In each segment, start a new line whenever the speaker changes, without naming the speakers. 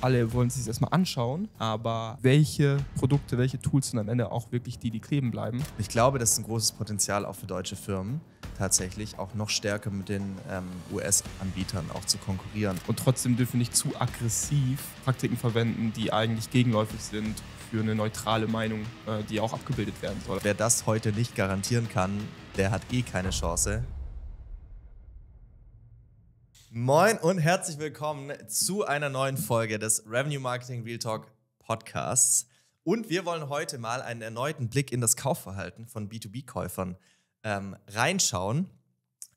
alle wollen sich das erstmal anschauen, aber welche Produkte, welche Tools sind am Ende auch wirklich die,
die kleben bleiben? Ich glaube, das ist ein großes Potenzial auch für deutsche Firmen tatsächlich auch noch stärker mit den ähm, US-Anbietern auch zu konkurrieren.
Und trotzdem dürfen nicht zu aggressiv Praktiken verwenden, die eigentlich gegenläufig sind für eine neutrale Meinung, äh, die auch abgebildet
werden soll. Wer das heute nicht garantieren kann, der hat eh keine Chance. Moin und herzlich willkommen zu einer neuen Folge des Revenue Marketing Real Talk Podcasts. Und wir wollen heute mal einen erneuten Blick in das Kaufverhalten von B2B-Käufern ähm, reinschauen.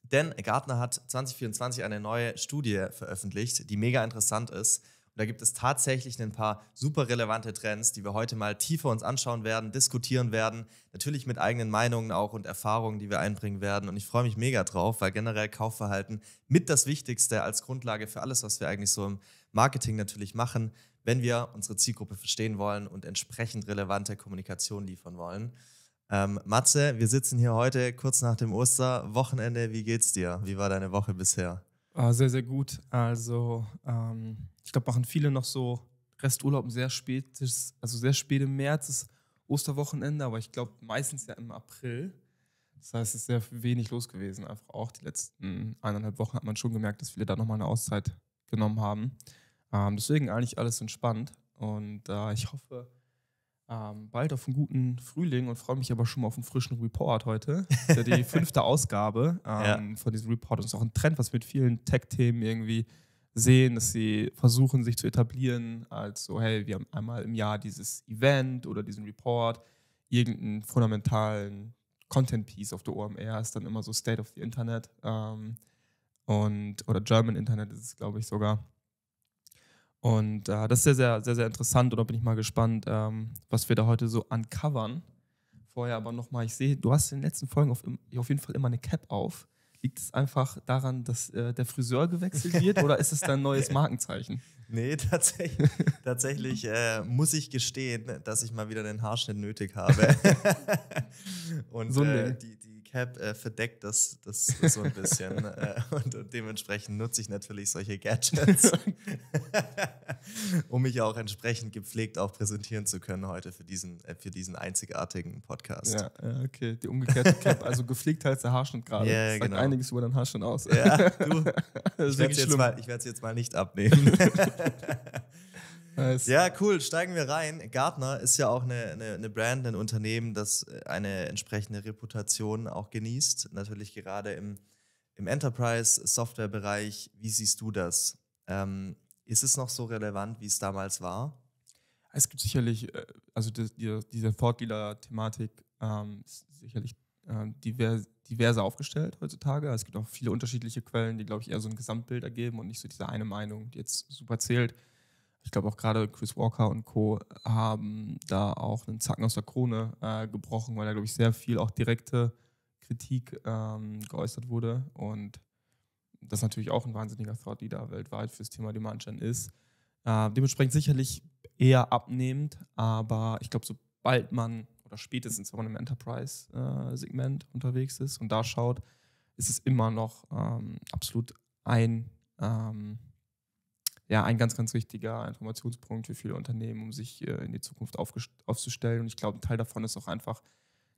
Denn Gartner hat 2024 eine neue Studie veröffentlicht, die mega interessant ist und da gibt es tatsächlich ein paar super relevante Trends, die wir heute mal tiefer uns anschauen werden, diskutieren werden. Natürlich mit eigenen Meinungen auch und Erfahrungen, die wir einbringen werden. Und ich freue mich mega drauf, weil generell Kaufverhalten mit das Wichtigste als Grundlage für alles, was wir eigentlich so im Marketing natürlich machen, wenn wir unsere Zielgruppe verstehen wollen und entsprechend relevante Kommunikation liefern wollen. Ähm, Matze, wir sitzen hier heute kurz nach dem Osterwochenende. Wie geht's dir? Wie war deine Woche bisher?
Ah, sehr, sehr gut. Also ähm, ich glaube, machen viele noch so Resturlaub sehr spät, also sehr spät im März ist Osterwochenende, aber ich glaube meistens ja im April. Das heißt, es ist sehr wenig los gewesen. Einfach auch die letzten eineinhalb Wochen hat man schon gemerkt, dass viele da nochmal eine Auszeit genommen haben. Ähm, deswegen eigentlich alles entspannt. Und äh, ich hoffe, ähm, bald auf einen guten Frühling und freue mich aber schon mal auf einen frischen Report heute. Das ist ja die fünfte Ausgabe ähm, ja. von diesem Report. Das ist auch ein Trend, was wir mit vielen Tech-Themen irgendwie sehen, dass sie versuchen, sich zu etablieren als so, hey, wir haben einmal im Jahr dieses Event oder diesen Report, irgendeinen fundamentalen Content-Piece auf der OMR ist dann immer so State of the Internet ähm, und oder German Internet ist es, glaube ich, sogar. Und äh, das ist sehr, sehr, sehr, sehr interessant und da bin ich mal gespannt, ähm, was wir da heute so uncovern. Vorher aber nochmal, ich sehe, du hast in den letzten Folgen auf, auf jeden Fall immer eine Cap auf. Liegt es einfach daran, dass äh, der Friseur gewechselt wird oder ist es dein neues
Markenzeichen? Nee, tatsächlich, tatsächlich äh, muss ich gestehen, dass ich mal wieder den Haarschnitt nötig habe. und so äh, die, die Recap äh, verdeckt das, das so ein bisschen. äh, und, und, dementsprechend nutze ich natürlich solche Gadgets, um mich auch entsprechend gepflegt auch präsentieren zu können heute für diesen, äh, für diesen einzigartigen Podcast. Ja, ja okay. Die umgekehrte Cap, also gepflegt heißt der Haarschnitt gerade. Ja, yeah, genau. einiges über den Haarschnitt aus. ja, du. ich werde es jetzt, jetzt mal nicht abnehmen. Nice. Ja, cool. Steigen wir rein. Gartner ist ja auch eine, eine, eine, Brand, ein Unternehmen, das äh, eine entsprechende Reputation auch genießt. Natürlich gerade im, im Enterprise-Software-Bereich. Wie siehst du das? Ähm, ist es noch so relevant, wie es damals war? Es gibt sicherlich, äh,
also das, die, diese Fortdealer-Thematik ähm, ist sicherlich ähm, divers, diverser aufgestellt heutzutage. Es gibt auch viele unterschiedliche Quellen, die, glaube ich, eher so ein Gesamtbild ergeben und nicht so diese eine Meinung, die jetzt super zählt ich glaube auch gerade Chris Walker und Co. haben da auch einen Zacken aus der Krone äh, gebrochen, weil da, glaube ich, sehr viel auch direkte Kritik ähm, geäußert wurde. Und das ist natürlich auch ein wahnsinniger Thought da weltweit fürs Thema Demand-Gen ist. Äh, dementsprechend sicherlich eher abnehmend, aber ich glaube, sobald man oder spätestens, wenn man im Enterprise-Segment äh, unterwegs ist und da schaut, ist es immer noch ähm, absolut ein. Ähm, ja ein ganz, ganz wichtiger Informationspunkt für viele Unternehmen, um sich äh, in die Zukunft aufzustellen. Und ich glaube, ein Teil davon ist auch einfach,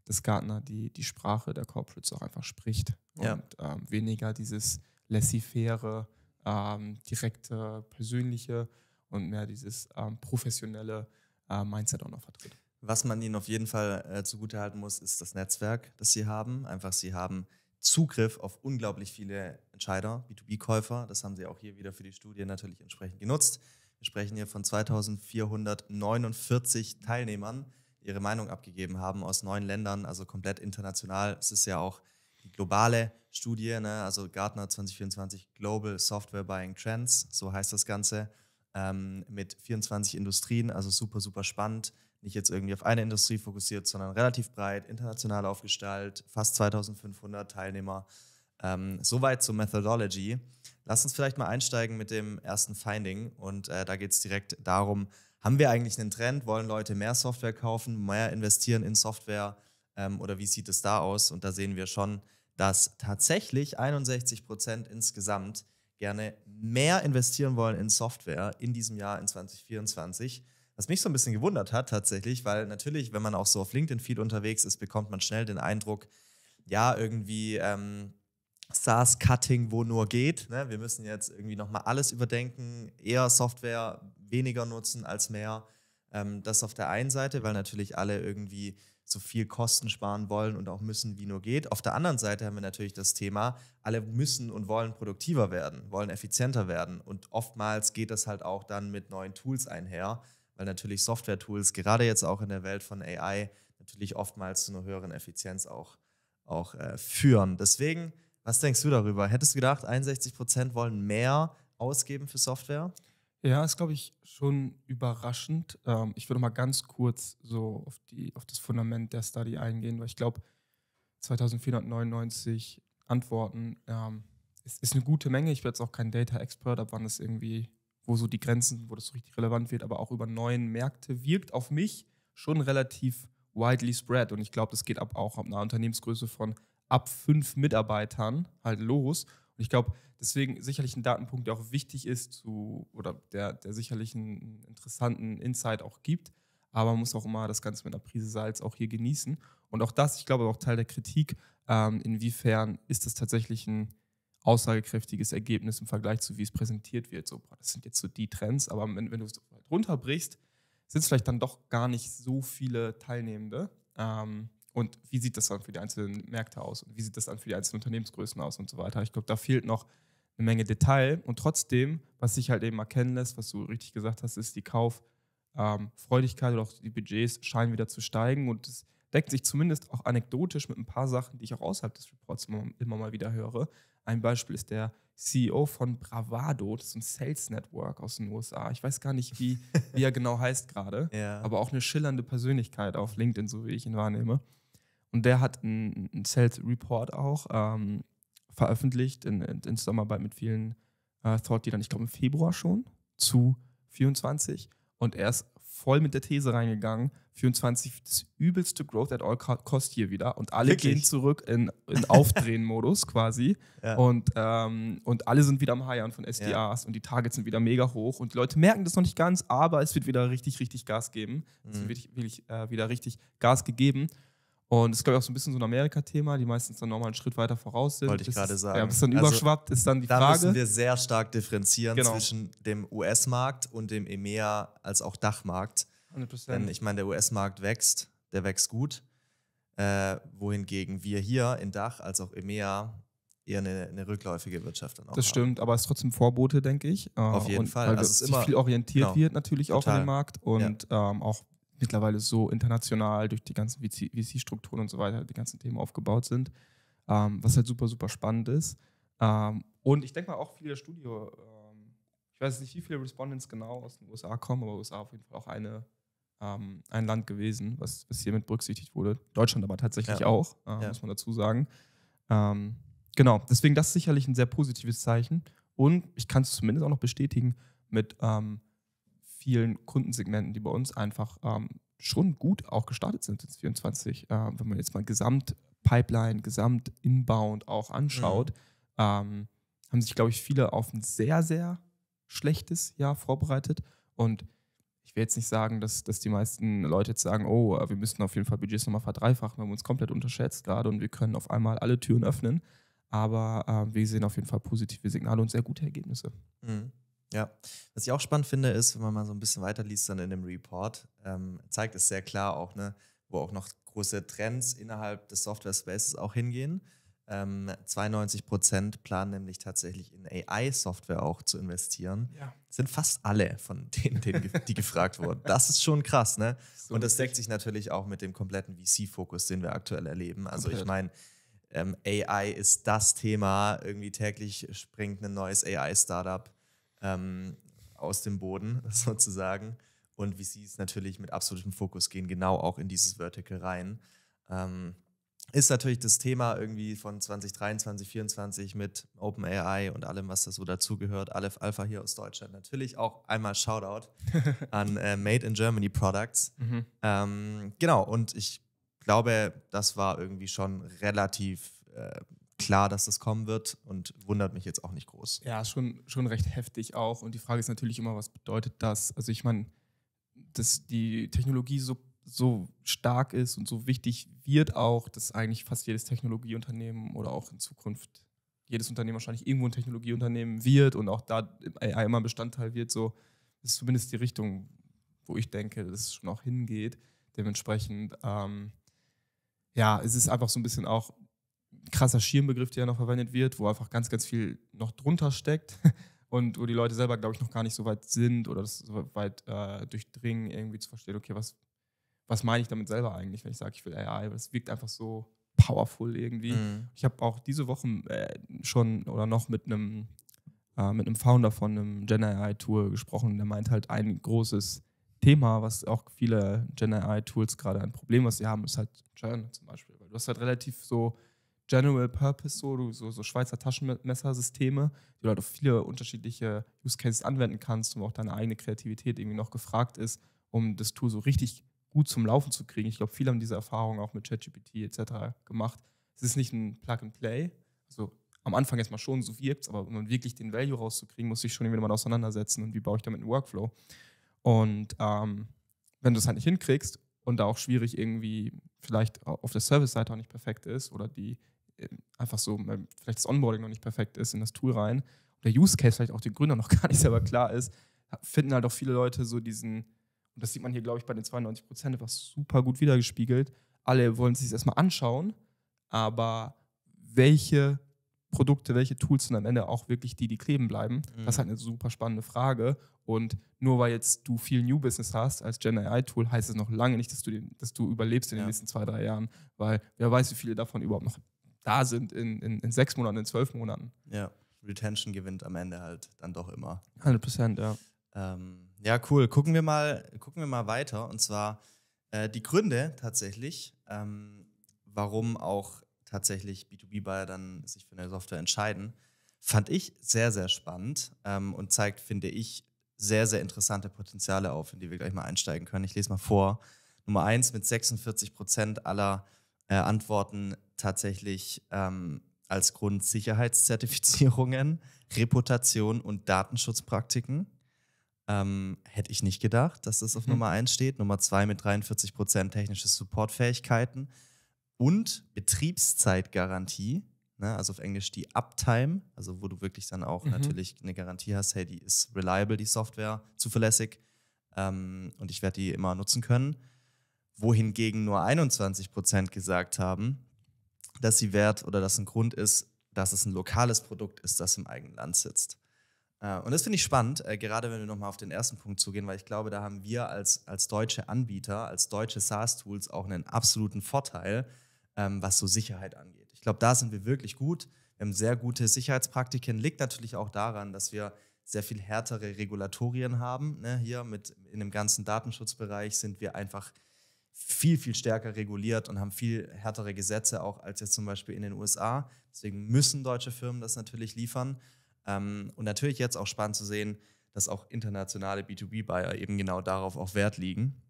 dass Gartner die, die Sprache der Corporates auch einfach spricht ja. und ähm, weniger dieses laissez-faire, ähm, direkte, persönliche und mehr
dieses ähm, professionelle äh, Mindset auch noch vertritt. Was man ihnen auf jeden Fall äh, zugutehalten muss, ist das Netzwerk, das sie haben. Einfach, sie haben Zugriff auf unglaublich viele Entscheider, B2B-Käufer. Das haben sie auch hier wieder für die Studie natürlich entsprechend genutzt. Wir sprechen hier von 2449 Teilnehmern, die ihre Meinung abgegeben haben aus neun Ländern, also komplett international. Es ist ja auch die globale Studie, ne? also Gartner 2024 Global Software Buying Trends, so heißt das Ganze, ähm, mit 24 Industrien, also super, super spannend nicht jetzt irgendwie auf eine Industrie fokussiert, sondern relativ breit, international aufgestellt, fast 2500 Teilnehmer. Ähm, soweit zur Methodology. Lass uns vielleicht mal einsteigen mit dem ersten Finding. Und äh, da geht es direkt darum, haben wir eigentlich einen Trend? Wollen Leute mehr Software kaufen, mehr investieren in Software? Ähm, oder wie sieht es da aus? Und da sehen wir schon, dass tatsächlich 61 Prozent insgesamt gerne mehr investieren wollen in Software in diesem Jahr, in 2024, was mich so ein bisschen gewundert hat tatsächlich, weil natürlich, wenn man auch so auf LinkedIn viel unterwegs ist, bekommt man schnell den Eindruck, ja, irgendwie ähm, SaaS-Cutting, wo nur geht. Ne? Wir müssen jetzt irgendwie nochmal alles überdenken, eher Software weniger nutzen als mehr. Ähm, das auf der einen Seite, weil natürlich alle irgendwie so viel Kosten sparen wollen und auch müssen, wie nur geht. Auf der anderen Seite haben wir natürlich das Thema, alle müssen und wollen produktiver werden, wollen effizienter werden. Und oftmals geht das halt auch dann mit neuen Tools einher, weil natürlich Software-Tools, gerade jetzt auch in der Welt von AI, natürlich oftmals zu einer höheren Effizienz auch, auch äh, führen. Deswegen, was denkst du darüber? Hättest du gedacht, 61 Prozent wollen mehr ausgeben für Software?
Ja, ist, glaube ich, schon überraschend. Ähm, ich würde mal ganz kurz so auf, die, auf das Fundament der Study eingehen, weil ich glaube, 2499 Antworten ähm, ist, ist eine gute Menge. Ich bin jetzt auch kein Data-Expert, ab wann es irgendwie wo so die Grenzen, wo das so richtig relevant wird, aber auch über neuen Märkte, wirkt auf mich schon relativ widely spread. Und ich glaube, das geht ab auch ab einer Unternehmensgröße von ab fünf Mitarbeitern halt los. Und ich glaube, deswegen sicherlich ein Datenpunkt, der auch wichtig ist zu, oder der, der sicherlich einen interessanten Insight auch gibt. Aber man muss auch immer das Ganze mit einer Prise Salz auch hier genießen. Und auch das, ich glaube, auch Teil der Kritik, ähm, inwiefern ist das tatsächlich ein aussagekräftiges Ergebnis im Vergleich zu, wie es präsentiert wird. So, das sind jetzt so die Trends, aber wenn, wenn du es runterbrichst, sind es vielleicht dann doch gar nicht so viele Teilnehmende. Ähm, und wie sieht das dann für die einzelnen Märkte aus? Und wie sieht das dann für die einzelnen Unternehmensgrößen aus und so weiter? Ich glaube, da fehlt noch eine Menge Detail. Und trotzdem, was sich halt eben erkennen lässt, was du richtig gesagt hast, ist die Kauffreudigkeit ähm, oder auch die Budgets scheinen wieder zu steigen. Und es deckt sich zumindest auch anekdotisch mit ein paar Sachen, die ich auch außerhalb des Reports immer, immer mal wieder höre, ein Beispiel ist der CEO von Bravado, das ist ein Sales Network aus den USA. Ich weiß gar nicht, wie, wie er genau heißt gerade, ja. aber auch eine schillernde Persönlichkeit auf LinkedIn, so wie ich ihn wahrnehme. Und der hat einen, Sales Report auch ähm, veröffentlicht in, in, Zusammenarbeit mit vielen äh, Thought Leadern, ich glaube im Februar schon, zu 24. Und er ist voll mit der These reingegangen. 24 das übelste Growth at all Cost hier wieder. Und alle Wirklich? gehen zurück in, in Aufdrehen-Modus quasi. Ja. Und, ähm, und alle sind wieder am Highern von SDRs ja. und die Targets sind wieder mega hoch. Und die Leute merken das noch nicht ganz, aber es wird wieder richtig, richtig Gas geben. Mhm. Es wird wirklich, wirklich äh, wieder richtig Gas gegeben. Und es ist, glaube ich, auch so ein bisschen so ein Amerika-Thema, die meistens dann nochmal einen Schritt weiter voraus sind. Wollte ich gerade sagen. Ja, bis dann also, überschwappt, ist dann die da Frage. Da müssen wir
sehr stark differenzieren genau. zwischen dem US-Markt und dem EMEA als auch Dachmarkt. 100%. Denn ich meine, der US-Markt wächst, der wächst gut. Äh, wohingegen wir hier in Dach als auch EMEA eher eine, eine rückläufige Wirtschaft dann auch. Das haben.
stimmt, aber es ist trotzdem Vorbote, denke ich. Äh, Auf jeden und Fall. Weil also es immer viel orientiert genau, wird natürlich total. auch an dem Markt und ja. ähm, auch mittlerweile so international durch die ganzen VC-Strukturen und so weiter, die ganzen Themen aufgebaut sind, ähm, was halt super, super spannend ist. Ähm, und ich denke mal auch viele Studio, ähm, ich weiß nicht, wie viele Respondents genau aus den USA kommen, aber USA auf jeden Fall auch eine, ähm, ein Land gewesen, was, was hier mit berücksichtigt wurde. Deutschland aber tatsächlich ja. auch, äh, ja. muss man dazu sagen. Ähm, genau, deswegen das ist sicherlich ein sehr positives Zeichen. Und ich kann es zumindest auch noch bestätigen mit ähm, vielen Kundensegmenten, die bei uns einfach ähm, schon gut auch gestartet sind sind 24. Äh, wenn man jetzt mal Gesamtpipeline, Gesamtinbound auch anschaut, mhm. ähm, haben sich, glaube ich, viele auf ein sehr, sehr schlechtes Jahr vorbereitet. Und ich will jetzt nicht sagen, dass, dass die meisten Leute jetzt sagen, oh, äh, wir müssen auf jeden Fall Budgets nochmal verdreifachen, wir haben uns komplett unterschätzt gerade und wir können auf einmal alle Türen öffnen. Aber äh, wir sehen auf jeden Fall positive Signale und sehr gute Ergebnisse.
Mhm. Ja, was ich auch spannend finde, ist, wenn man mal so ein bisschen weiterliest, dann in dem Report, ähm, zeigt es sehr klar auch, ne, wo auch noch große Trends innerhalb des Software-Spaces auch hingehen. Ähm, 92 Prozent planen nämlich tatsächlich in AI-Software auch zu investieren. Ja. Sind fast alle von denen, denen die gefragt wurden. Das ist schon krass, ne? So Und das deckt sich natürlich auch mit dem kompletten VC-Fokus, den wir aktuell erleben. Also Komplett. ich meine, ähm, AI ist das Thema. Irgendwie täglich springt ein neues AI-Startup ähm, aus dem Boden sozusagen. Und wie sie es natürlich mit absolutem Fokus gehen genau auch in dieses Vertical rein. Ähm, ist natürlich das Thema irgendwie von 2023, 2024 mit OpenAI und allem, was da so dazugehört. Aleph Alpha hier aus Deutschland. Natürlich auch einmal Shoutout an äh, Made in Germany Products. Mhm. Ähm, genau, und ich glaube, das war irgendwie schon relativ äh, klar, dass das kommen wird und wundert mich jetzt auch nicht groß.
Ja, schon, schon recht heftig auch. Und die Frage
ist natürlich immer, was bedeutet das? Also ich
meine, dass die Technologie so, so stark ist und so wichtig wird auch, dass eigentlich fast jedes Technologieunternehmen oder auch in Zukunft jedes Unternehmen wahrscheinlich irgendwo ein Technologieunternehmen wird und auch da AI immer Bestandteil wird, so das ist zumindest die Richtung, wo ich denke, dass es schon auch hingeht. Dementsprechend, ähm, ja, es ist einfach so ein bisschen auch krasser Schirmbegriff, der ja noch verwendet wird, wo einfach ganz, ganz viel noch drunter steckt und wo die Leute selber, glaube ich, noch gar nicht so weit sind oder das so weit äh, durchdringen, irgendwie zu verstehen, okay, was, was meine ich damit selber eigentlich, wenn ich sage, ich will AI, weil es wirkt einfach so powerful irgendwie. Mhm. Ich habe auch diese Woche äh, schon oder noch mit einem äh, mit einem Founder von einem Gen AI Tool gesprochen, der meint halt ein großes Thema, was auch viele Gen AI Tools gerade ein Problem, was sie haben, ist halt Churn zum Beispiel. Weil du hast halt relativ so General Purpose, so, so, so Schweizer Taschenmessersysteme, die du halt auf viele unterschiedliche Use Cases anwenden kannst und auch deine eigene Kreativität irgendwie noch gefragt ist, um das Tool so richtig gut zum Laufen zu kriegen. Ich glaube, viele haben diese Erfahrung auch mit ChatGPT etc. gemacht. Es ist nicht ein Plug and Play, also am Anfang erstmal schon so wirkt, es, aber um wirklich den Value rauszukriegen, muss ich schon irgendwie mal auseinandersetzen und wie baue ich damit einen Workflow. Und ähm, wenn du es halt nicht hinkriegst und da auch schwierig irgendwie vielleicht auf der Service-Seite auch nicht perfekt ist oder die äh, einfach so, weil vielleicht das Onboarding noch nicht perfekt ist, in das Tool rein der Use Case vielleicht auch den Gründer noch gar nicht selber klar ist, finden halt auch viele Leute so diesen, und das sieht man hier, glaube ich, bei den 92 Prozent einfach super gut wiedergespiegelt. Alle wollen sich das erstmal anschauen, aber welche Produkte, welche Tools sind am Ende auch wirklich die, die kleben bleiben? Mhm. Das ist mhm. halt eine super spannende Frage. Und nur weil jetzt du viel New Business hast als Gen AI-Tool, heißt es noch lange nicht, dass du, den, dass du überlebst in den ja. nächsten zwei, drei Jahren, weil wer weiß, wie viele davon überhaupt noch da sind in, in, in sechs Monaten, in zwölf Monaten. Ja,
Retention gewinnt am Ende halt dann doch immer.
100 Prozent, ja.
Ähm, ja, cool. Gucken wir mal, gucken wir mal weiter. Und zwar äh, die Gründe tatsächlich, ähm, warum auch tatsächlich B2B-Buyer dann sich für eine Software entscheiden, fand ich sehr, sehr spannend ähm, und zeigt, finde ich, sehr, sehr interessante Potenziale auf, in die wir gleich mal einsteigen können. Ich lese mal vor. Nummer eins, mit 46 Prozent aller äh, Antworten tatsächlich ähm, als Grund Sicherheitszertifizierungen, Reputation und Datenschutzpraktiken. Ähm, hätte ich nicht gedacht, dass das auf mhm. Nummer 1 steht. Nummer 2 mit 43 Prozent technische Supportfähigkeiten und Betriebszeitgarantie, ne, also auf Englisch die Uptime, also wo du wirklich dann auch mhm. natürlich eine Garantie hast, hey, die ist reliable, die Software, zuverlässig ähm, und ich werde die immer nutzen können. Wohingegen nur 21 Prozent gesagt haben, dass sie wert oder dass ein Grund ist, dass es ein lokales Produkt ist, das im eigenen Land sitzt. Äh, und das finde ich spannend, äh, gerade wenn wir nochmal auf den ersten Punkt zugehen, weil ich glaube, da haben wir als, als deutsche Anbieter, als deutsche SaaS-Tools auch einen absoluten Vorteil, ähm, was so Sicherheit angeht. Ich glaube, da sind wir wirklich gut. Wir haben sehr gute Sicherheitspraktiken. Liegt natürlich auch daran, dass wir sehr viel härtere Regulatorien haben. Ne? Hier mit in dem ganzen Datenschutzbereich sind wir einfach viel, viel stärker reguliert und haben viel härtere Gesetze auch als jetzt zum Beispiel in den USA. Deswegen müssen deutsche Firmen das natürlich liefern. Ähm, und natürlich jetzt auch spannend zu sehen, dass auch internationale B2B-Buyer eben genau darauf auch Wert liegen,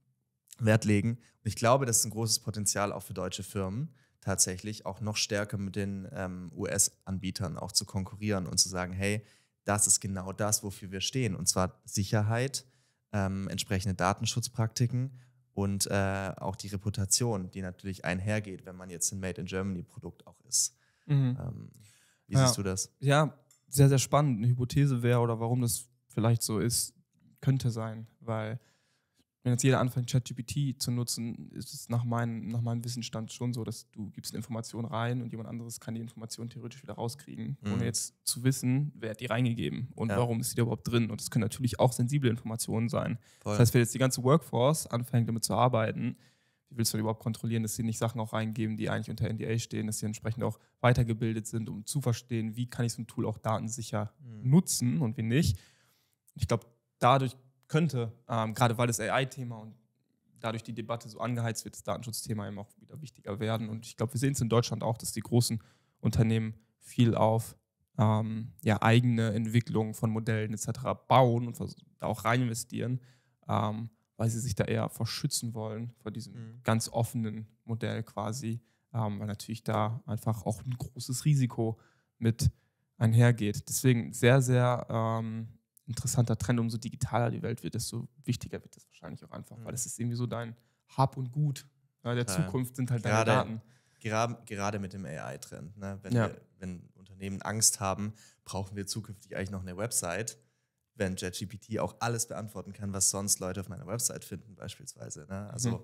Wert legen. Und ich glaube, das ist ein großes Potenzial auch für deutsche Firmen, tatsächlich auch noch stärker mit den ähm, US-Anbietern auch zu konkurrieren und zu sagen, hey, das ist genau das, wofür wir stehen. Und zwar Sicherheit, ähm, entsprechende Datenschutzpraktiken und äh, auch die Reputation, die natürlich einhergeht, wenn man jetzt ein Made in Germany Produkt auch ist. Mhm. Ähm, wie ja. siehst du das? Ja,
sehr, sehr spannend. Eine Hypothese wäre oder warum das vielleicht so ist, könnte sein, weil wenn jetzt jeder anfängt, ChatGPT zu nutzen, ist es nach, mein, nach meinem Wissensstand schon so, dass du gibst eine Information rein und jemand anderes kann die Information theoretisch wieder rauskriegen, mhm. ohne jetzt zu wissen, wer hat die reingegeben und ja. warum ist die da überhaupt drin. Und es können natürlich auch sensible Informationen sein. Voll. Das heißt, wenn jetzt die ganze Workforce anfängt, damit zu arbeiten, wie willst du überhaupt kontrollieren, dass sie nicht Sachen auch reingeben, die eigentlich unter NDA stehen, dass sie entsprechend auch weitergebildet sind, um zu verstehen, wie kann ich so ein Tool auch datensicher mhm. nutzen und wie nicht. Ich glaube, dadurch könnte, ähm, gerade weil das AI-Thema und dadurch die Debatte so angeheizt wird, das Datenschutzthema eben auch wieder wichtiger werden. Und ich glaube, wir sehen es in Deutschland auch, dass die großen Unternehmen viel auf ähm, ja, eigene Entwicklung von Modellen etc. bauen und da auch rein investieren, ähm, weil sie sich da eher verschützen wollen vor diesem mhm. ganz offenen Modell quasi, ähm, weil natürlich da einfach auch ein großes Risiko mit einhergeht. Deswegen sehr, sehr ähm, interessanter Trend, umso digitaler die Welt wird, desto wichtiger
wird das wahrscheinlich auch einfach, mhm. weil das ist irgendwie so dein
Hab und Gut ja, der Klar. Zukunft sind halt gerade, deine Daten.
Gerade, gerade mit dem AI-Trend. Ne? Wenn, ja. wenn Unternehmen Angst haben, brauchen wir zukünftig eigentlich noch eine Website, wenn JetGPT auch alles beantworten kann, was sonst Leute auf meiner Website finden, beispielsweise. Ne? Mhm. Also mhm.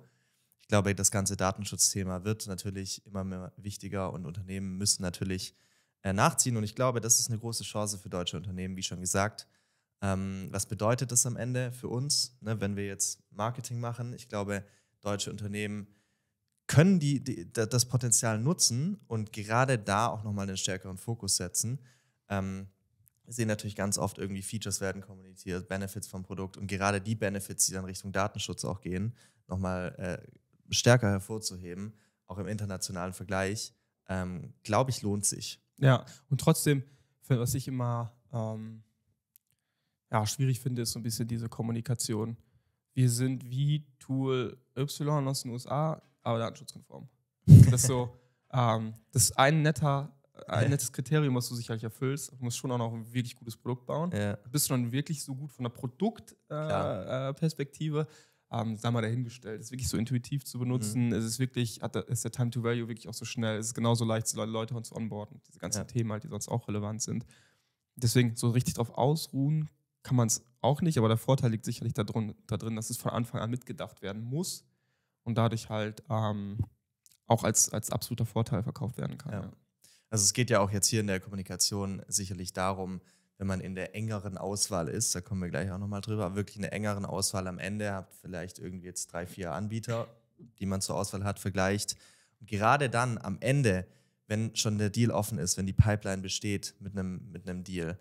ich glaube, das ganze Datenschutzthema wird natürlich immer mehr wichtiger und Unternehmen müssen natürlich äh, nachziehen. Und ich glaube, das ist eine große Chance für deutsche Unternehmen, wie schon gesagt ähm, was bedeutet das am Ende für uns, ne, wenn wir jetzt Marketing machen? Ich glaube, deutsche Unternehmen können die, die das Potenzial nutzen und gerade da auch nochmal einen stärkeren Fokus setzen. Ähm, wir sehen natürlich ganz oft irgendwie Features werden kommuniziert, Benefits vom Produkt und gerade die Benefits, die dann Richtung Datenschutz auch gehen, nochmal äh, stärker hervorzuheben, auch im internationalen Vergleich, ähm, glaube ich, lohnt sich.
Ja, und trotzdem, was ich immer ähm, ja, schwierig finde, ist so ein bisschen diese Kommunikation. Wir sind wie Tool Y aus den USA, aber datenschutzkonform. Das ist so, ähm, das ist ein netter, ein nettes Kriterium, was du sicherlich erfüllst. Du musst schon auch noch ein wirklich gutes Produkt bauen. Ja. Bist du dann wirklich so gut von der Produktperspektive? Äh, äh ähm, sei mal dahingestellt. Es ist wirklich so intuitiv zu benutzen. Mhm. Es ist wirklich, hat, ist der Time to Value wirklich auch so schnell. Es ist genauso leicht, so Leute zu onboarden. Diese ganzen ja. Themen halt, die sonst auch relevant sind. Deswegen so richtig drauf ausruhen kann man es auch nicht, aber der Vorteil liegt sicherlich darin, darin, dass es von Anfang an mitgedacht werden muss und dadurch halt ähm, auch als, als absoluter Vorteil verkauft werden kann. Ja. Ja.
Also es geht ja auch jetzt hier in der Kommunikation sicherlich darum, wenn man in der engeren Auswahl ist, da kommen wir gleich auch nochmal drüber, wirklich in der engeren Auswahl am Ende, habt vielleicht irgendwie jetzt drei, vier Anbieter, die man zur Auswahl hat, vergleicht. Und gerade dann am Ende, wenn schon der Deal offen ist, wenn die Pipeline besteht mit einem, mit einem Deal,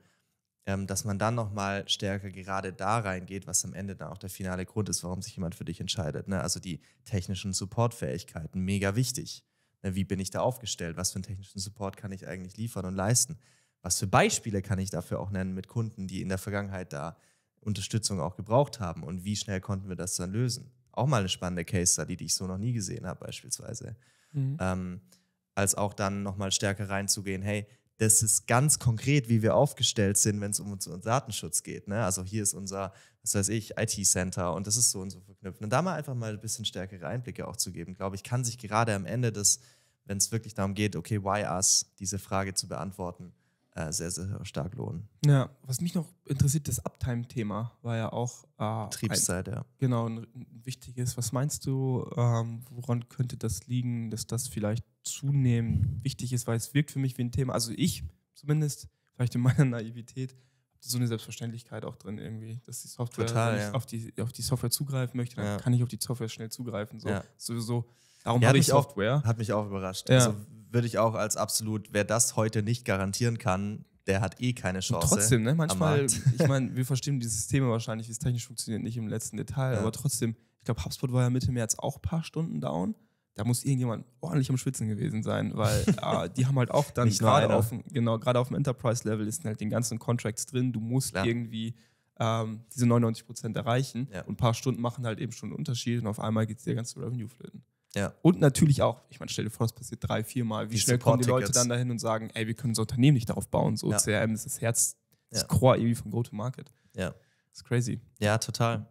ähm, dass man dann nochmal stärker gerade da reingeht, was am Ende dann auch der finale Grund ist, warum sich jemand für dich entscheidet. Ne? Also die technischen Supportfähigkeiten, mega wichtig. Ne? Wie bin ich da aufgestellt? Was für einen technischen Support kann ich eigentlich liefern und leisten? Was für Beispiele kann ich dafür auch nennen mit Kunden, die in der Vergangenheit da Unterstützung auch gebraucht haben und wie schnell konnten wir das dann lösen? Auch mal eine spannende Case Study, die ich so noch nie gesehen habe beispielsweise. Mhm. Ähm, als auch dann nochmal stärker reinzugehen, hey, das ist ganz konkret, wie wir aufgestellt sind, wenn es um unseren Datenschutz geht. Ne? Also hier ist unser, was weiß ich, IT-Center und das ist so und so verknüpft. Und da mal einfach mal ein bisschen stärkere Einblicke auch zu geben, glaube ich, kann sich gerade am Ende des, wenn es wirklich darum geht, okay, why us, diese Frage zu beantworten, äh, sehr, sehr stark lohnen.
Ja, was mich noch interessiert, das Uptime-Thema war ja auch. Äh, Betriebszeit, ja. Genau, ein, ein, wichtiges. Was meinst du, ähm, woran könnte das liegen, dass das vielleicht zunehmend wichtig ist? Weil es wirkt für mich wie ein Thema, also ich zumindest, vielleicht in meiner Naivität, so eine Selbstverständlichkeit auch drin irgendwie, dass die Software, Total, wenn ich auf, die, auf die Software zugreifen möchte, dann ja. kann ich auf die Software schnell zugreifen. So. Ja. Sowieso. Darum ja, habe ich Software.
Auch, hat mich auch überrascht. Ja. Also würde ich auch als absolut, wer das heute nicht garantieren kann, der hat eh keine Chance. Und trotzdem, ne? manchmal, ich
meine, wir verstehen die Systeme wahrscheinlich, wie es technisch funktioniert, nicht im letzten Detail, ja. aber trotzdem, ich glaube, HubSpot war ja Mitte März auch ein paar Stunden down. Da muss irgendjemand ordentlich am Schwitzen gewesen sein, weil ah, die haben halt auch dann gerade auf, genau, gerade auf dem Enterprise-Level ist halt den ganzen Contracts drin. Du musst Klar. irgendwie ähm, diese 99 erreichen ja. und ein paar Stunden machen halt eben schon einen Unterschied und auf einmal geht es dir ganz zu Revenue flöten. Ja. Und natürlich auch, ich meine, stell dir vor, das passiert drei, vier Mal. Wie die schnell kommen die Leute dann dahin und sagen, ey, wir können unser Unternehmen nicht darauf bauen. So, ja. CRM ist das Herz, das ja. Core irgendwie von Go-to-Market.
Ja. Das ist crazy. Ja, total.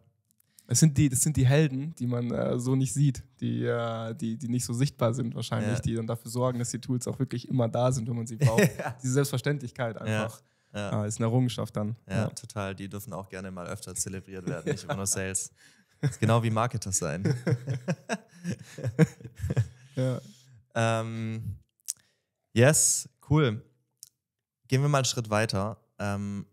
Das
sind die, das sind die Helden, die man äh, so nicht sieht, die, äh, die, die nicht so sichtbar sind wahrscheinlich, ja. die dann dafür sorgen, dass die Tools auch wirklich immer da sind, wenn man sie braucht. Diese Selbstverständlichkeit einfach. Ja. Äh, ist
eine Errungenschaft dann. Ja, total. Die dürfen auch gerne mal öfter zelebriert werden, nicht immer nur Sales. Das ist genau wie Marketer sein. ja. Ähm, yes, cool. Gehen wir mal einen Schritt weiter. Ähm,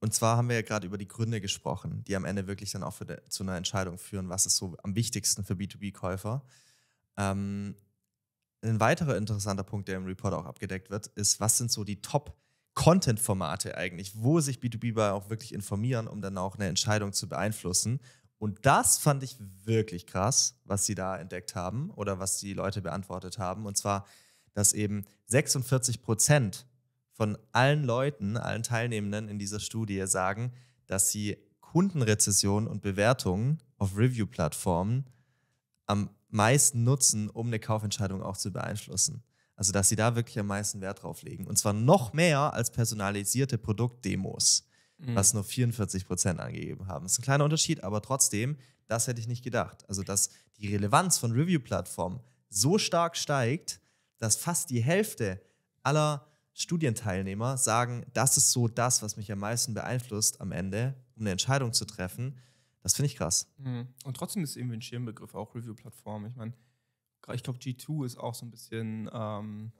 und zwar haben wir ja gerade über die Gründe gesprochen, die am Ende wirklich dann auch de, zu einer Entscheidung führen, was ist so am wichtigsten für B2B-Käufer. Ähm, ein weiterer interessanter Punkt, der im Report auch abgedeckt wird, ist, was sind so die Top-Content-Formate eigentlich, wo sich B2B-Buyer auch wirklich informieren, um dann auch eine Entscheidung zu beeinflussen und das fand ich wirklich krass, was sie da entdeckt haben oder was die Leute beantwortet haben. Und zwar, dass eben 46 Prozent von allen Leuten, allen Teilnehmenden in dieser Studie sagen, dass sie Kundenrezessionen und Bewertungen auf Review-Plattformen am meisten nutzen, um eine Kaufentscheidung auch zu beeinflussen. Also, dass sie da wirklich am meisten Wert drauf legen. Und zwar noch mehr als personalisierte Produktdemos mhm. was nur 44 Prozent angegeben haben. Das ist ein kleiner Unterschied, aber trotzdem, das hätte ich nicht gedacht. Also, dass die Relevanz von Review-Plattformen so stark steigt, dass fast die Hälfte aller Studienteilnehmer sagen, das ist so das, was mich am meisten beeinflusst am Ende, um eine Entscheidung zu treffen. Das finde ich krass.
Mhm. Und trotzdem ist irgendwie ein Schirmbegriff auch Review-Plattform. Ich meine, ich glaube, G2 ist auch so ein bisschen ähm,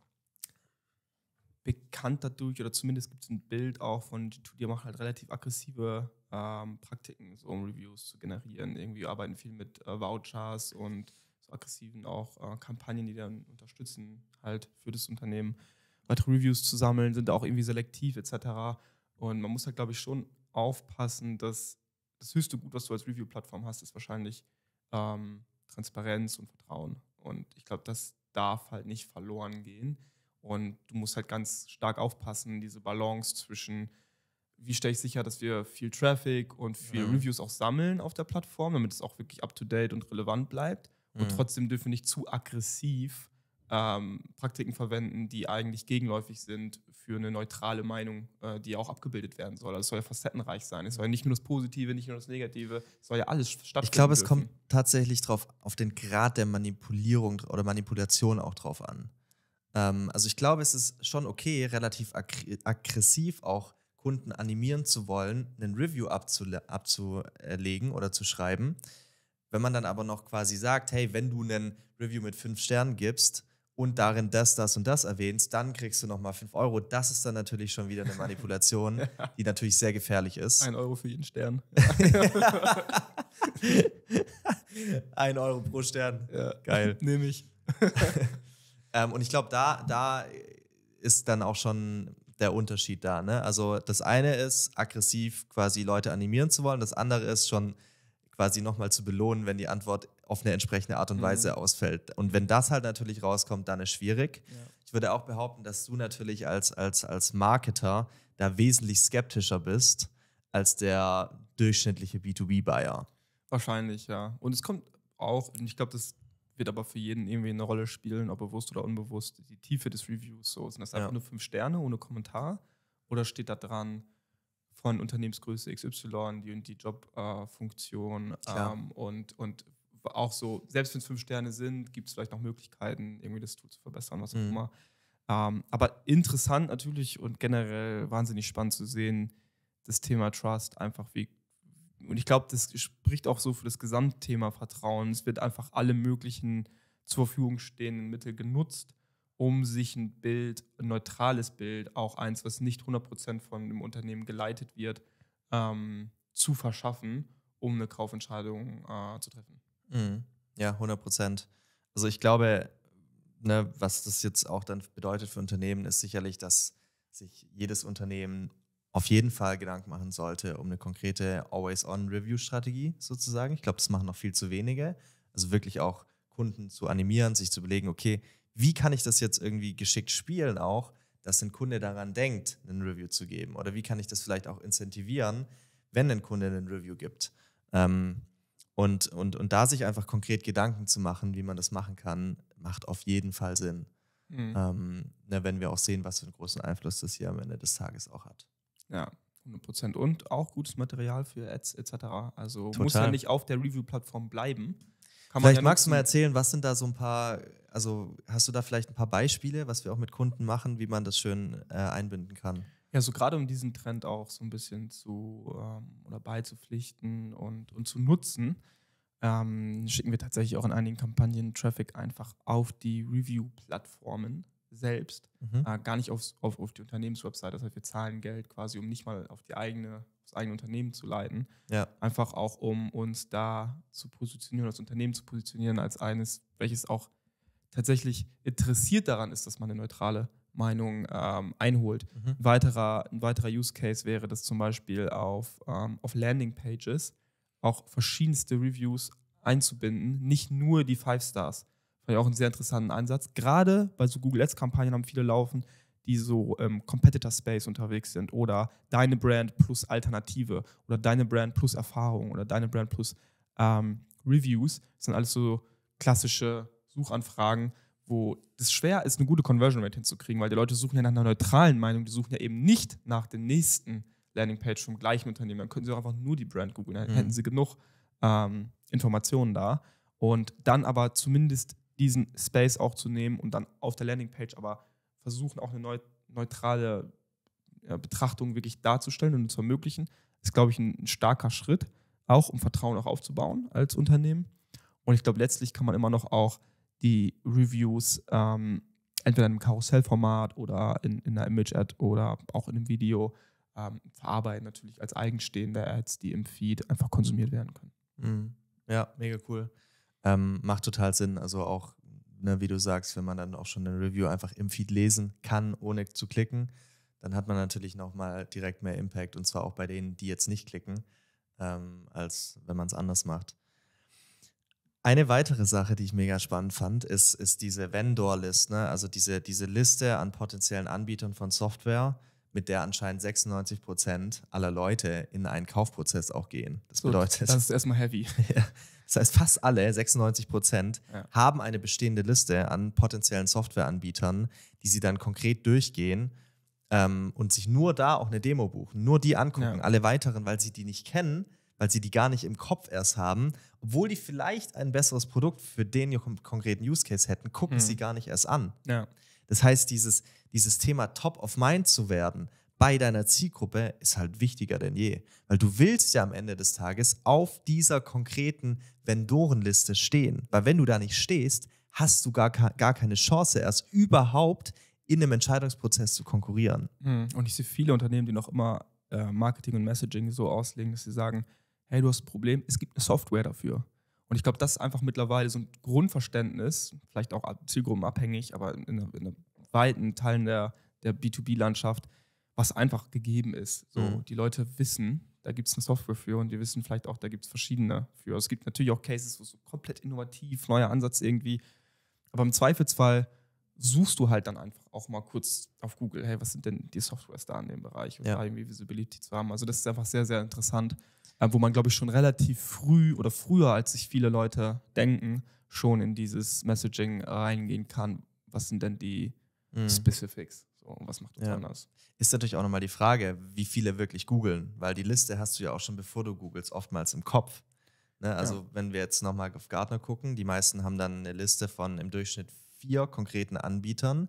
bekannt dadurch oder zumindest gibt es ein Bild auch von G2, die machen halt relativ aggressive ähm, Praktiken, so um Reviews zu generieren. Irgendwie arbeiten viel mit äh, Vouchers und so aggressiven auch äh, Kampagnen, die dann unterstützen halt für das Unternehmen. Weitere Reviews zu sammeln, sind auch irgendwie selektiv etc. Und man muss halt, glaube ich, schon aufpassen, dass das höchste Gut, was du als Review-Plattform hast, ist wahrscheinlich ähm, Transparenz und Vertrauen. Und ich glaube, das darf halt nicht verloren gehen. Und du musst halt ganz stark aufpassen, diese Balance zwischen, wie stelle ich sicher, dass wir viel Traffic und viel mhm. Reviews auch sammeln auf der Plattform, damit es auch wirklich up-to-date und relevant bleibt. Mhm. Und trotzdem dürfen wir nicht zu aggressiv ähm, Praktiken verwenden, die eigentlich gegenläufig sind für eine neutrale Meinung, äh, die auch abgebildet werden soll. Also es soll ja facettenreich sein. Es soll ja nicht nur das Positive, nicht nur das Negative, es soll ja alles stattfinden. Ich glaube, es dürfen. kommt
tatsächlich drauf, auf den Grad der Manipulierung oder Manipulation auch drauf an. Ähm, also ich glaube, es ist schon okay, relativ ag aggressiv auch Kunden animieren zu wollen, einen Review abzulegen oder zu schreiben. Wenn man dann aber noch quasi sagt, hey, wenn du einen Review mit fünf Sternen gibst und darin das, das und das erwähnst, dann kriegst du nochmal fünf Euro. Das ist dann natürlich schon wieder eine Manipulation, ja. die natürlich sehr gefährlich ist. Ein Euro für jeden Stern. Ein Euro pro Stern. Ja. Geil. Nehme ich. Ähm, und ich glaube, da, da ist dann auch schon der Unterschied da. Ne? Also das eine ist, aggressiv quasi Leute animieren zu wollen, das andere ist schon quasi nochmal zu belohnen, wenn die Antwort auf eine entsprechende Art und mhm. Weise ausfällt. Und wenn das halt natürlich rauskommt, dann ist schwierig. Ja. Ich würde auch behaupten, dass du natürlich als, als, als Marketer da wesentlich skeptischer bist als der durchschnittliche B2B-Buyer.
Wahrscheinlich, ja. Und es kommt auch, ich glaube, das wird aber für jeden irgendwie eine Rolle spielen, ob bewusst oder unbewusst, die Tiefe des Reviews. So, sind das einfach ja. nur fünf Sterne ohne Kommentar? Oder steht da dran von Unternehmensgröße XY, die und die Jobfunktion äh, ähm, und, und auch so, selbst wenn es fünf Sterne sind, gibt es vielleicht noch Möglichkeiten, irgendwie das Tool zu verbessern, was auch mhm. immer. Ähm, aber interessant natürlich und generell wahnsinnig spannend zu sehen, das Thema Trust einfach wie und ich glaube, das spricht auch so für das Gesamtthema Vertrauen. Es wird einfach alle möglichen zur Verfügung stehenden Mittel genutzt, um sich ein Bild, ein neutrales Bild, auch eins, was nicht 100% von dem Unternehmen geleitet wird, ähm, zu verschaffen, um eine Kaufentscheidung
äh, zu treffen. Mhm. Ja, 100%. Also ich glaube, ne, was das jetzt auch dann bedeutet für Unternehmen, ist sicherlich, dass sich jedes Unternehmen auf jeden Fall Gedanken machen sollte um eine konkrete Always-on-Review-Strategie sozusagen. Ich glaube, das machen noch viel zu wenige. Also wirklich auch Kunden zu animieren, sich zu überlegen, okay, wie kann ich das jetzt irgendwie geschickt spielen auch, dass ein Kunde daran denkt, einen Review zu geben? Oder wie kann ich das vielleicht auch incentivieren, wenn ein Kunde einen Review gibt? Ähm, und, und, und da sich einfach konkret Gedanken zu machen, wie man das machen kann, macht auf jeden Fall Sinn. Mhm. Ähm, na, ne, wenn wir auch sehen, was für einen großen Einfluss das hier am Ende des Tages auch hat.
Ja, 100 Prozent. Und auch gutes Material für Ads etc. Also Total. muss ja nicht auf der
Review-Plattform bleiben. Kann vielleicht ja magst du mal erzählen, was sind da so ein paar, also hast du da vielleicht ein paar Beispiele, was wir auch mit Kunden machen, wie man das schön äh, einbinden kann? Ja, so gerade um diesen
Trend auch so ein bisschen zu ähm, oder beizupflichten und, und zu nutzen, ähm, schicken wir tatsächlich auch in einigen Kampagnen Traffic einfach auf die Review-Plattformen selbst, mhm. äh, gar nicht aufs, auf, auf die Unternehmenswebsite. Das heißt, wir zahlen Geld quasi, um nicht mal auf die eigene, das eigene Unternehmen zu leiten. Ja. Einfach auch, um uns da zu positionieren, das Unternehmen zu positionieren als eines, welches auch tatsächlich interessiert daran ist, dass man eine neutrale Meinung ähm, einholt. Mhm. Ein, weiterer, ein weiterer Use Case wäre, dass zum Beispiel auf, ähm, auf Landing Pages auch verschiedenste Reviews einzubinden, nicht nur die Five Stars. Fand ich auch einen sehr interessanten Ansatz. Gerade bei so Google Ads-Kampagnen haben viele laufen, die so im ähm, Competitor Space unterwegs sind oder deine Brand plus Alternative oder deine Brand plus Erfahrung oder deine Brand plus ähm, Reviews. Das sind alles so klassische Suchanfragen, wo es schwer ist, eine gute Conversion Rate hinzukriegen, weil die Leute suchen ja nach einer neutralen Meinung, die suchen ja eben nicht nach den nächsten Landingpage vom gleichen Unternehmen. Dann könnten sie auch einfach nur die Brand googeln, dann mhm. hätten sie genug ähm, Informationen da. Und dann aber zumindest diesen Space auch zu nehmen und dann auf der Landingpage aber versuchen, auch eine neutrale Betrachtung wirklich darzustellen und zu ermöglichen. ist, glaube ich, ein starker Schritt, auch um Vertrauen auch aufzubauen als Unternehmen. Und ich glaube, letztlich kann man immer noch auch die Reviews ähm, entweder in einem Karussellformat oder in, in einer Image-Ad oder auch in einem Video ähm,
verarbeiten, natürlich als eigenstehende Ads, die im Feed einfach konsumiert werden können. Mhm. Ja, mega cool. Ähm, macht total Sinn. Also auch, ne, wie du sagst, wenn man dann auch schon eine Review einfach im Feed lesen kann, ohne zu klicken, dann hat man natürlich nochmal direkt mehr Impact und zwar auch bei denen, die jetzt nicht klicken, ähm, als wenn man es anders macht. Eine weitere Sache, die ich mega spannend fand, ist, ist diese Vendor-List, ne? also diese, diese Liste an potenziellen Anbietern von Software, mit der anscheinend 96 Prozent aller Leute in einen Kaufprozess auch gehen. Das so, bedeutet. Das ist erstmal heavy. Ja, das heißt, fast alle, 96 Prozent, ja. haben eine bestehende Liste an potenziellen Softwareanbietern, die sie dann konkret durchgehen ähm, und sich nur da auch eine Demo buchen, nur die angucken, ja. alle weiteren, weil sie die nicht kennen, weil sie die gar nicht im Kopf erst haben, obwohl die vielleicht ein besseres Produkt für den konkreten Use Case hätten, gucken hm. sie gar nicht erst an. Das heißt, dieses dieses Thema Top of Mind zu werden bei deiner Zielgruppe ist halt wichtiger denn je, weil du willst ja am Ende des Tages auf dieser konkreten Vendorenliste stehen, weil wenn du da nicht stehst, hast du gar, gar keine Chance erst überhaupt in einem Entscheidungsprozess zu konkurrieren. Hm, und ich sehe viele Unternehmen, die noch immer
äh, Marketing und Messaging so auslegen, dass sie sagen, hey, du hast ein Problem, es gibt eine Software dafür. Und ich glaube, das ist einfach mittlerweile so ein Grundverständnis, vielleicht auch zielgruppenabhängig, aber in der, in der weiten Teilen der, der B2B-Landschaft, was einfach gegeben ist. So, mhm. die Leute wissen, da gibt es eine Software für und die wissen vielleicht auch, da gibt es verschiedene für. Es gibt natürlich auch Cases, wo so komplett innovativ, neuer Ansatz irgendwie. Aber im Zweifelsfall suchst du halt dann einfach auch mal kurz auf Google, hey, was sind denn die Softwares da in dem Bereich um ja. da irgendwie Visibility zu haben. Also das ist einfach sehr, sehr interessant, äh, wo man, glaube ich, schon relativ früh oder früher, als sich viele Leute denken, schon in dieses Messaging reingehen kann. Was sind denn
die mhm. Specifics. So, was macht uns ja. anders? Ist natürlich auch nochmal die Frage, wie viele wirklich googeln, weil die Liste hast du ja auch schon, bevor du googelst, oftmals im Kopf. Ne? Also, ja. wenn wir jetzt nochmal auf Gartner gucken, die meisten haben dann eine Liste von im Durchschnitt vier konkreten Anbietern.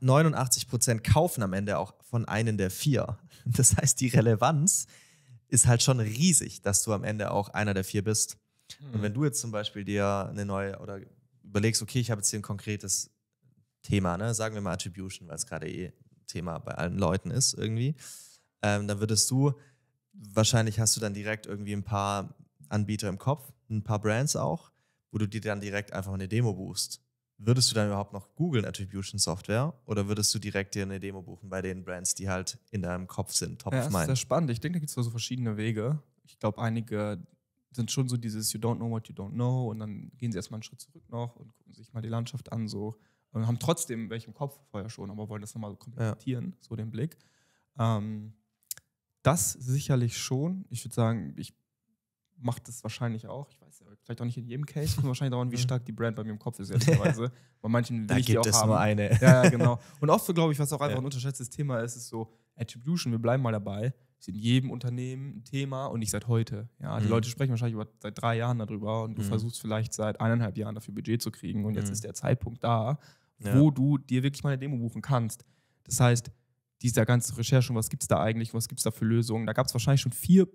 89 Prozent kaufen am Ende auch von einem der vier. Das heißt, die Relevanz ist halt schon riesig, dass du am Ende auch einer der vier bist. Mhm. Und wenn hm. du jetzt zum Beispiel dir eine neue oder überlegst, okay, ich habe jetzt hier ein konkretes Thema, ne? sagen wir mal Attribution, weil es gerade eh Thema bei allen Leuten ist irgendwie, ähm, dann würdest du, wahrscheinlich hast du dann direkt irgendwie ein paar Anbieter im Kopf, ein paar Brands auch, wo du dir dann direkt einfach eine Demo buchst. Würdest du dann überhaupt noch googeln Attribution Software oder würdest du direkt dir eine Demo buchen bei den Brands, die halt in deinem Kopf sind, top ja, of mind? Das ist sehr
spannend. Ich denke, da gibt es so verschiedene Wege. Ich glaube, einige sind schon so dieses You don't know what you don't know und dann gehen sie erstmal einen Schritt zurück noch und gucken sich mal die Landschaft an, so und haben trotzdem welche im Kopf vorher schon, aber wollen das nochmal komplementieren, ja. so den Blick. Ähm, das sicherlich schon. Ich würde sagen, ich mache das wahrscheinlich auch. Ich weiß ja, vielleicht auch nicht in jedem Case. Kommt wahrscheinlich dauern, wie stark die Brand bei mir im Kopf ist, ehrlicherweise. Bei manchen will da ich gibt die auch es haben. nur eine. Ja, ja, genau. Und oft, so, glaube ich, was auch einfach ja. ein unterschätztes Thema ist, ist so Attribution. Wir bleiben mal dabei ist in jedem Unternehmen ein Thema und nicht seit heute. Ja, die mhm. Leute sprechen wahrscheinlich seit drei Jahren darüber und du mhm. versuchst vielleicht seit eineinhalb Jahren dafür Budget zu kriegen und jetzt mhm. ist der Zeitpunkt da, wo ja. du dir wirklich mal eine Demo buchen kannst. Das heißt, dieser ganze Recherche was gibt es da eigentlich, was gibt es da für Lösungen, da gab es wahrscheinlich schon vier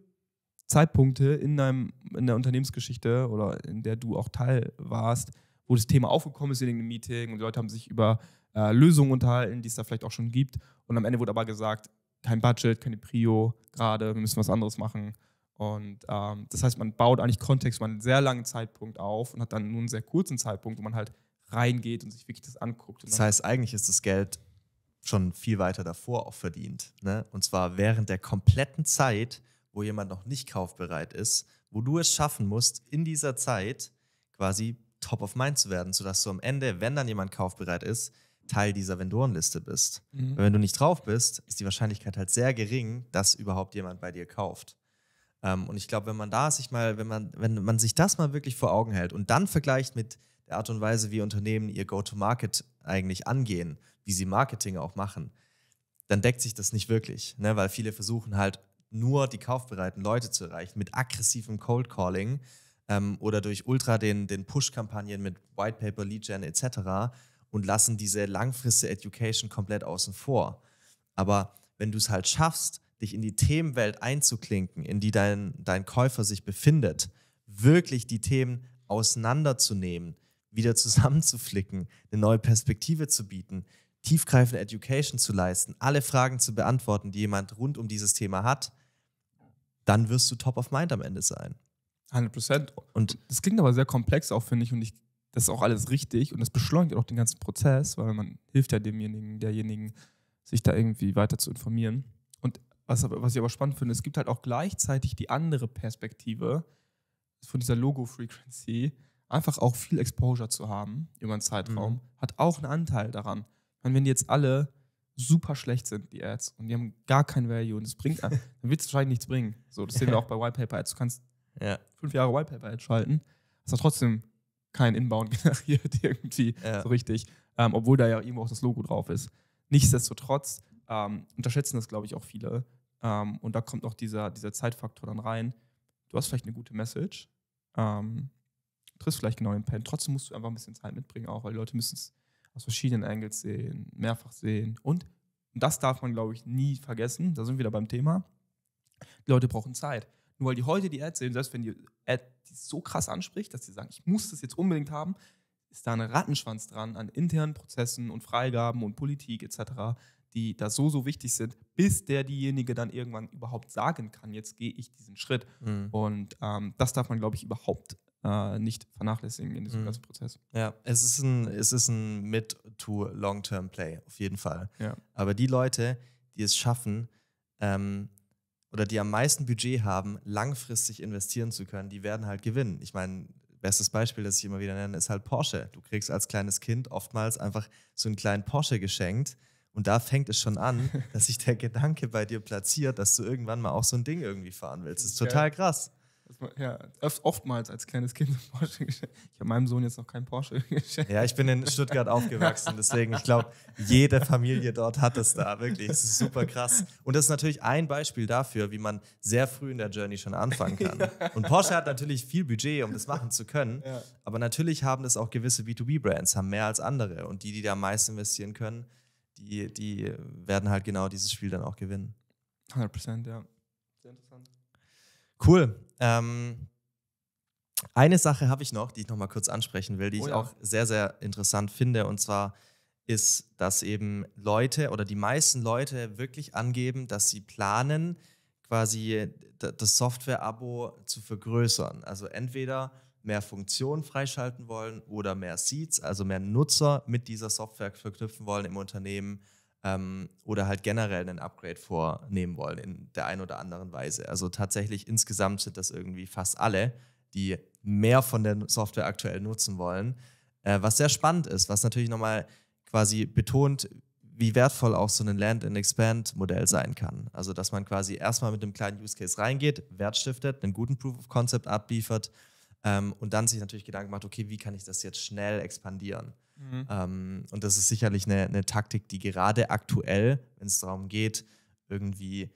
Zeitpunkte in, deinem, in der Unternehmensgeschichte oder in der du auch Teil warst, wo das Thema aufgekommen ist in einem Meeting und die Leute haben sich über äh, Lösungen unterhalten, die es da vielleicht auch schon gibt. Und am Ende wurde aber gesagt, kein Budget, keine Prio gerade, wir müssen was anderes machen. Und ähm, das heißt, man baut eigentlich Kontext über einen sehr langen Zeitpunkt auf und hat dann nur einen sehr kurzen Zeitpunkt, wo man halt reingeht und sich wirklich das
anguckt. das heißt, eigentlich ist das Geld schon viel weiter davor auch verdient. Ne? Und zwar während der kompletten Zeit, wo jemand noch nicht kaufbereit ist, wo du es schaffen musst, in dieser Zeit quasi top of mind zu werden, sodass du am Ende, wenn dann jemand kaufbereit ist, Teil dieser Vendorenliste bist. Mhm. wenn du nicht drauf bist, ist die Wahrscheinlichkeit halt sehr gering, dass überhaupt jemand bei dir kauft. Ähm, und ich glaube, wenn man da sich mal, wenn man, wenn man sich das mal wirklich vor Augen hält und dann vergleicht mit der Art und Weise, wie Unternehmen ihr Go-to-Market eigentlich angehen, wie sie Marketing auch machen, dann deckt sich das nicht wirklich, ne? weil viele versuchen halt nur die kaufbereiten Leute zu erreichen mit aggressivem Cold Calling ähm, oder durch Ultra den, den Push-Kampagnen mit White Paper, Lead Gen etc und lassen diese langfristige Education komplett außen vor. Aber wenn du es halt schaffst, dich in die Themenwelt einzuklinken, in die dein, dein Käufer sich befindet, wirklich die Themen auseinanderzunehmen, wieder zusammenzuflicken, eine neue Perspektive zu bieten, tiefgreifende Education zu leisten, alle Fragen zu beantworten, die jemand rund um dieses Thema hat, dann wirst du top of mind am Ende sein. 100 Prozent.
Und das klingt aber sehr komplex auch, finde ich. Und ich das ist auch alles richtig und das beschleunigt auch den ganzen Prozess, weil man hilft ja demjenigen, derjenigen, sich da irgendwie weiter zu informieren. Und was, was ich aber spannend finde, es gibt halt auch gleichzeitig die andere Perspektive von dieser Logo-Frequency, einfach auch viel Exposure zu haben über einen Zeitraum, mhm. hat auch einen Anteil daran. Und wenn die jetzt alle super schlecht sind, die Ads, und die haben gar kein Value und es bringt, dann wird es wahrscheinlich nichts bringen. So, das sehen wir auch bei Whitepaper Ads. Du kannst ja. fünf Jahre Whitepaper Ads schalten, hast du trotzdem kein Inbound generiert irgendwie ja. so richtig, ähm, obwohl da ja irgendwo auch das Logo drauf ist. Nichtsdestotrotz ähm, unterschätzen das, glaube ich, auch viele. Ähm, und da kommt auch dieser, dieser Zeitfaktor dann rein. Du hast vielleicht eine gute Message, ähm, triffst vielleicht genau den Pen. Trotzdem musst du einfach ein bisschen Zeit mitbringen, auch, weil die Leute müssen es aus verschiedenen Angles sehen, mehrfach sehen. Und, und das darf man, glaube ich, nie vergessen. Da sind wir wieder beim Thema. Die Leute brauchen Zeit. Nur weil die heute die Ad sehen, selbst wenn die Ad die so krass anspricht, dass sie sagen, ich muss das jetzt unbedingt haben, ist da ein Rattenschwanz dran an internen Prozessen und Freigaben und Politik etc., die da so, so wichtig sind, bis der diejenige dann irgendwann überhaupt sagen kann, jetzt gehe ich diesen Schritt. Mhm. Und ähm, das darf man, glaube ich, überhaupt äh, nicht vernachlässigen in diesem mhm. ganzen Prozess.
Ja, es ist ein, es ist ein Mid- to Long-Term-Play, auf jeden Fall. Ja. Aber die Leute, die es schaffen, ähm, oder die am meisten Budget haben, langfristig investieren zu können, die werden halt gewinnen. Ich meine, bestes Beispiel, das ich immer wieder nenne, ist halt Porsche. Du kriegst als kleines Kind oftmals einfach so einen kleinen Porsche geschenkt. Und da fängt es schon an, dass sich der Gedanke bei dir platziert, dass du irgendwann mal auch so ein Ding irgendwie fahren willst. Das ist total krass. Ja, oftmals als kleines Kind ein Porsche geschenkt. Ich habe meinem Sohn jetzt noch keinen Porsche geschenkt. Ja, ich bin in Stuttgart aufgewachsen, deswegen, ich glaube, jede Familie dort hat es da, wirklich. Es ist super krass. Und das ist natürlich ein Beispiel dafür, wie man sehr früh in der Journey schon anfangen kann. Und Porsche hat natürlich viel Budget, um das machen zu können. Ja. Aber natürlich haben das auch gewisse B2B-Brands, haben mehr als andere. Und die, die da am meisten investieren können, die, die werden halt genau dieses Spiel dann auch gewinnen.
100 Prozent, ja. Sehr interessant.
Cool. Ähm, eine Sache habe ich noch, die ich noch mal kurz ansprechen will, die oh ja. ich auch sehr, sehr interessant finde. Und zwar ist, dass eben Leute oder die meisten Leute wirklich angeben, dass sie planen, quasi das Software-Abo zu vergrößern. Also entweder mehr Funktionen freischalten wollen oder mehr Seeds, also mehr Nutzer mit dieser Software verknüpfen wollen im Unternehmen ähm, oder halt generell einen Upgrade vornehmen wollen in der einen oder anderen Weise. Also tatsächlich insgesamt sind das irgendwie fast alle, die mehr von der Software aktuell nutzen wollen, äh, was sehr spannend ist, was natürlich nochmal quasi betont, wie wertvoll auch so ein Land and Expand Modell sein kann. Also, dass man quasi erstmal mit einem kleinen Use Case reingeht, Wert stiftet, einen guten Proof of Concept abliefert ähm, und dann sich natürlich Gedanken macht, okay, wie kann ich das jetzt schnell expandieren? Mhm. Ähm, und das ist sicherlich eine, eine Taktik, die gerade aktuell, wenn es darum geht, irgendwie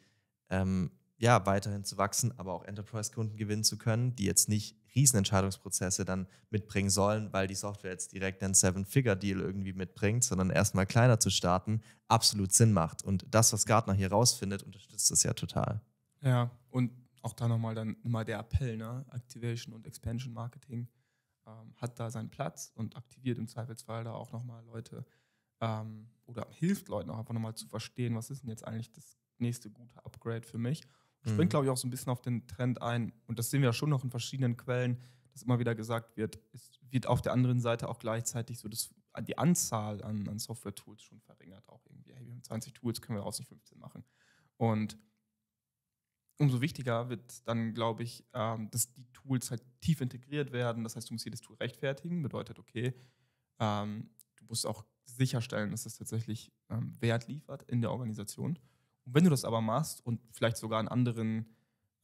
ähm, ja, weiterhin zu wachsen, aber auch Enterprise-Kunden gewinnen zu können, die jetzt nicht Riesenentscheidungsprozesse dann mitbringen sollen, weil die Software jetzt direkt einen Seven-Figure-Deal irgendwie mitbringt, sondern erstmal kleiner zu starten, absolut Sinn macht. Und das, was Gartner hier rausfindet, unterstützt das ja total.
Ja, und auch da nochmal dann immer der Appell, ne? Activation und Expansion Marketing ähm, hat da seinen Platz und aktiviert im Zweifelsfall da auch nochmal Leute ähm, oder hilft Leuten auch einfach nochmal zu verstehen, was ist denn jetzt eigentlich das nächste gute Upgrade für mich. Und springt, mhm. glaube ich, auch so ein bisschen auf den Trend ein. Und das sehen wir ja schon noch in verschiedenen Quellen, dass immer wieder gesagt wird, es wird auf der anderen Seite auch gleichzeitig so das, die Anzahl an, an Software-Tools schon verringert. Auch irgendwie, hey, wir haben 20 Tools, können wir raus nicht 15 machen. Und umso wichtiger wird dann, glaube ich, ähm, dass die Tools halt tief integriert werden. Das heißt, du musst jedes Tool rechtfertigen, bedeutet, okay, ähm, du musst auch sicherstellen, dass es tatsächlich ähm, Wert liefert in der Organisation. Und wenn du das aber machst und vielleicht sogar an anderen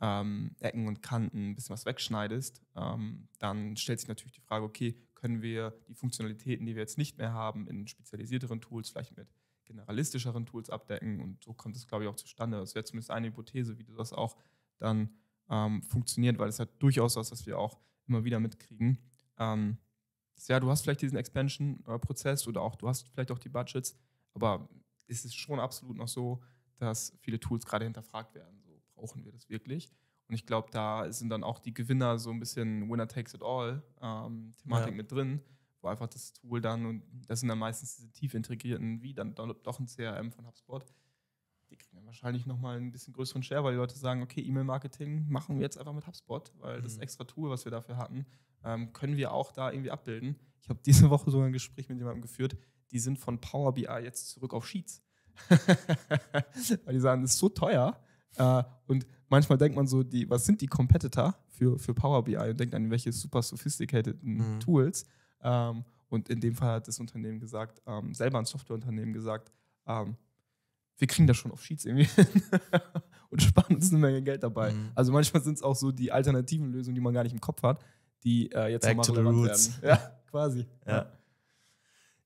ähm, Ecken und Kanten ein bisschen was wegschneidest, ähm, dann stellt sich natürlich die Frage, okay, können wir die Funktionalitäten, die wir jetzt nicht mehr haben, in spezialisierteren Tools, vielleicht mit generalistischeren Tools abdecken. Und so kommt es, glaube ich, auch zustande. Das wäre zumindest eine Hypothese, wie das auch dann ähm, funktioniert, weil es hat durchaus was, was wir auch immer wieder mitkriegen. Ähm, ja, du hast vielleicht diesen Expansion-Prozess oder auch du hast vielleicht auch die Budgets, aber ist es ist schon absolut noch so, dass viele Tools gerade hinterfragt werden. So brauchen wir das wirklich? Und ich glaube, da sind dann auch die Gewinner so ein bisschen Winner takes it all ähm, Thematik ja. mit drin, wo einfach das Tool dann, und das sind dann meistens diese tief integrierten, wie dann doch ein CRM von HubSpot, die kriegen dann wahrscheinlich nochmal ein bisschen größeren Share, weil die Leute sagen, okay, E-Mail-Marketing machen wir jetzt einfach mit HubSpot, weil mhm. das extra Tool, was wir dafür hatten, ähm, können wir auch da irgendwie abbilden. Ich habe diese Woche sogar ein Gespräch mit jemandem geführt, die sind von Power BI jetzt zurück auf Sheets. weil die sagen, das ist so teuer. Äh, und manchmal denkt man so, die, was sind die Competitor für, für Power BI und denkt an welche super sophisticated mhm. Tools. Ähm, und in dem Fall hat das Unternehmen gesagt, ähm, selber ein Softwareunternehmen gesagt, ähm, wir kriegen das schon auf Sheets irgendwie hin und sparen uns eine Menge Geld dabei. Mhm. Also manchmal sind es auch so die alternativen Lösungen, die man gar nicht im Kopf hat,
die äh, jetzt Back nochmal relevant werden. Ja, quasi. Ja.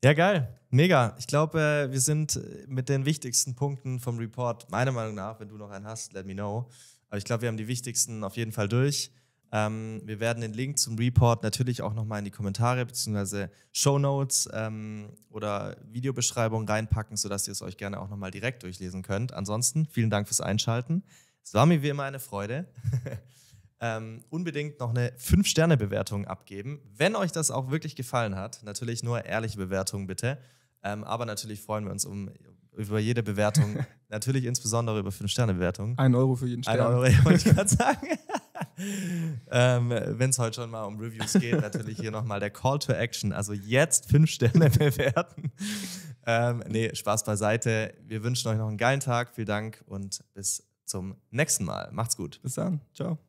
ja, geil. Mega. Ich glaube, äh, wir sind äh, mit den wichtigsten Punkten vom Report, meiner Meinung nach, wenn du noch einen hast, let me know. Aber ich glaube, wir haben die wichtigsten auf jeden Fall durch. Ähm, wir werden den Link zum Report natürlich auch nochmal in die Kommentare bzw. Show Notes ähm, oder Videobeschreibung reinpacken, sodass ihr es euch gerne auch nochmal direkt durchlesen könnt. Ansonsten vielen Dank fürs Einschalten. Es war mir wie immer eine Freude. ähm, unbedingt noch eine 5-Sterne-Bewertung abgeben, wenn euch das auch wirklich gefallen hat. Natürlich nur ehrliche Bewertungen bitte. Ähm, aber natürlich freuen wir uns um über jede Bewertung, natürlich insbesondere über 5-Sterne-Bewertungen. Ein Euro für jeden Stern. Ein Euro, wollte ich gerade sagen. ähm, Wenn es heute schon mal um Reviews geht, natürlich hier nochmal der Call to Action. Also jetzt 5 Sterne bewerten. ähm, nee, Spaß beiseite. Wir wünschen euch noch einen geilen Tag. Vielen Dank und bis zum nächsten Mal. Macht's gut. Bis dann.
Ciao.